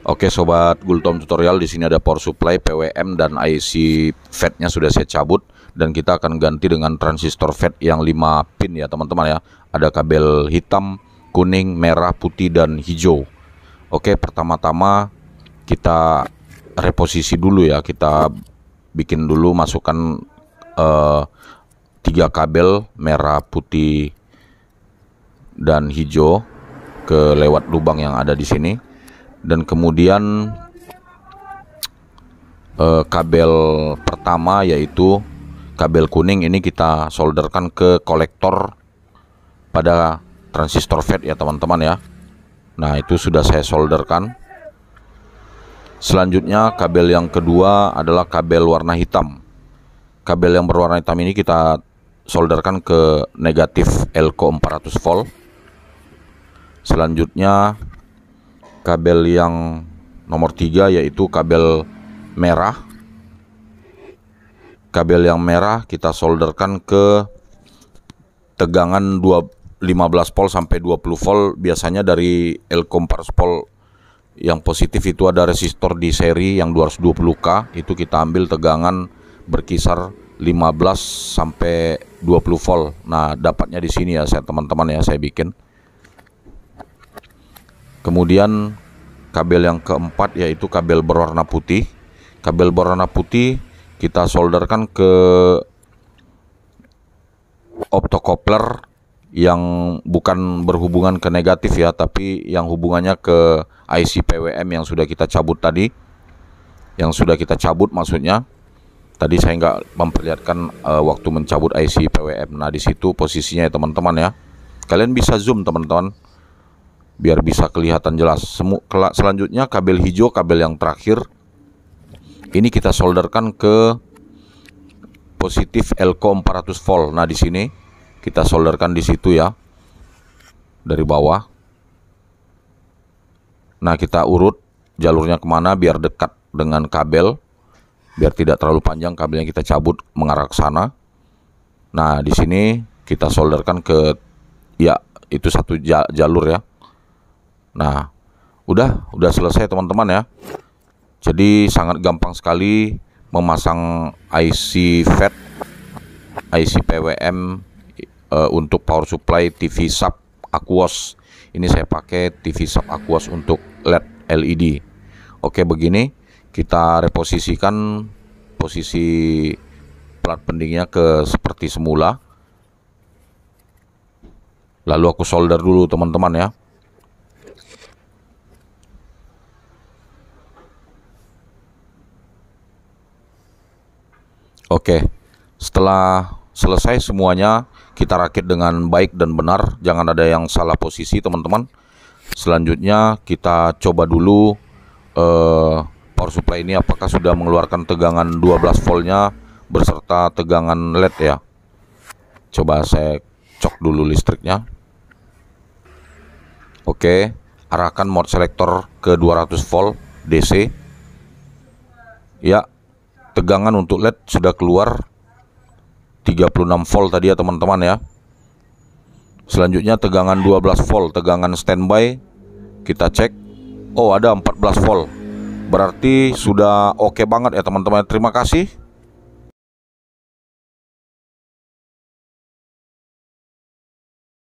Oke sobat Gultom tutorial di sini ada power supply PWM dan IC FET-nya sudah saya cabut dan kita akan ganti dengan transistor FET yang 5 pin ya teman-teman ya. Ada kabel hitam, kuning, merah, putih dan hijau. Oke, pertama-tama kita reposisi dulu ya. Kita bikin dulu masukkan eh, tiga kabel merah, putih dan hijau ke lewat lubang yang ada di sini dan kemudian eh, kabel pertama yaitu kabel kuning ini kita solderkan ke kolektor pada transistor FET ya teman-teman ya nah itu sudah saya solderkan selanjutnya kabel yang kedua adalah kabel warna hitam kabel yang berwarna hitam ini kita solderkan ke negatif elko 400 volt selanjutnya kabel yang nomor tiga yaitu kabel merah kabel yang merah kita solderkan ke tegangan 15 volt sampai 20 volt biasanya dari L Compars volt yang positif itu ada resistor di seri yang 220K itu kita ambil tegangan berkisar 15 sampai 20 volt nah dapatnya di sini ya saya teman-teman ya saya bikin kemudian kabel yang keempat yaitu kabel berwarna putih kabel berwarna putih kita solderkan ke optocoupler yang bukan berhubungan ke negatif ya tapi yang hubungannya ke IC PWM yang sudah kita cabut tadi yang sudah kita cabut maksudnya tadi saya nggak memperlihatkan uh, waktu mencabut IC PWM nah disitu posisinya ya teman-teman ya kalian bisa zoom teman-teman biar bisa kelihatan jelas. Semu selanjutnya kabel hijau, kabel yang terakhir. Ini kita solderkan ke positif elko 400 volt. Nah, di sini kita solderkan di situ ya. Dari bawah. Nah, kita urut jalurnya kemana biar dekat dengan kabel. Biar tidak terlalu panjang kabelnya kita cabut mengarah ke sana. Nah, di sini kita solderkan ke ya itu satu jalur ya Nah, udah udah selesai teman-teman ya. Jadi sangat gampang sekali memasang IC FET, IC PWM e, untuk power supply TV sub Aquos. Ini saya pakai TV sub Aquos untuk LED LED. Oke, begini kita reposisikan posisi plat pendingnya ke seperti semula. Lalu aku solder dulu teman-teman ya. Oke, setelah selesai semuanya kita rakit dengan baik dan benar, jangan ada yang salah posisi teman-teman. Selanjutnya kita coba dulu uh, power supply ini apakah sudah mengeluarkan tegangan 12 voltnya berserta tegangan LED ya. Coba saya cok dulu listriknya. Oke, arahkan mode selector ke 200 volt DC. Ya, tegangan untuk LED sudah keluar 36 volt tadi ya teman-teman ya Selanjutnya tegangan 12 volt Tegangan standby Kita cek Oh ada 14 volt Berarti sudah oke okay banget ya teman-teman Terima kasih